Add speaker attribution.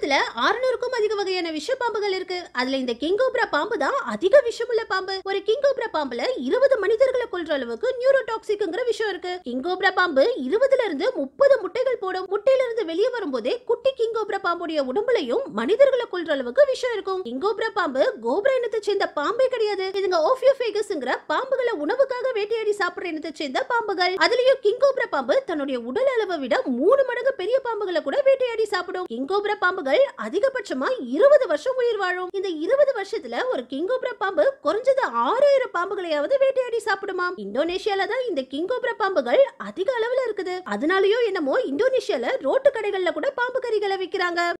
Speaker 1: உலகத்துல அறுநூறுக்கும் அதிக வகையான விஷ பாம்புகள் இருக்கு அதுல இந்த கிங்கோபுரா பாம்பு தான் அதிக விஷமுள்ள பாம்பு ஒரு கிங்கோபுரா பாம்புல இருபது மனிதர்களை கொள்ற அளவுக்கு நியூரோடாக்சிக்ங்கிற விஷயம் இருக்கு கிங்கோப்ரா பாம்பு இருபதுல இருந்து முப்பது முட்டைகள் போடும் முட்டையில இருந்து வெளியே வரும்போதே குட்டி கிங்கோப்ரா பாம்புடைய உடம்புலையும் மனிதர்களை கொள்ற அளவுக்கு விஷயம் இருக்கும் கிங்கோப்ரா பாம்பு கோபுரா இனத்தை சேர்ந்த பாம்பே கிடையாது இதுங்க ஓபியோபேகஸ்ங்கிற பாம்புகளை உணவுக்காக வேட்டையாடி சாப்பிடுற இனத்தை சேர்ந்த பாம்புகள் அதுலயும் கிங்கோப்ரா பாம்பு தன்னுடைய உடல் அளவை விட மூணு மடங்கு பெரிய பாம்புகளை கூட வேட்டையாடி சாப்பிடும் கிங்கோப்ரா பாம்புகள் பாம்புகள் அதிகபட்சமா இருபது வருஷம் உயிர் வாழும் இந்த இருபது வருஷத்துல ஒரு கிங்கோப்ரா பாம்பு குறைஞ்சது ஆறாயிரம் பாம்புகளையாவது வேட்டையாடி சாப்பிடுமாம் இந்தோனேஷியால தான் இந்த கிங்கோப்ரா பாம்புகள் அதிக அளவுல இருக்குது அதனாலயோ என்னமோ இந்தோனேஷியால ரோட்டு கடைகள்ல கூட பாம்பு கறிகளை விற்கிறாங்க